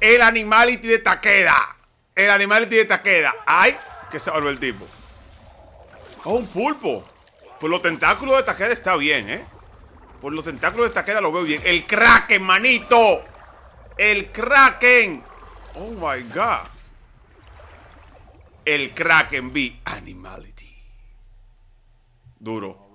El Animality de Taqueda. El Animality de Taqueda. ¡Ay! Que se el tipo. ¡Oh, un pulpo! Pues los tentáculos de Taqueda está bien, ¿eh? Por los tentáculos de Taqueda lo veo bien. ¡El Kraken, manito! ¡El Kraken! ¡Oh, my God! El Kraken B Animality. Duro.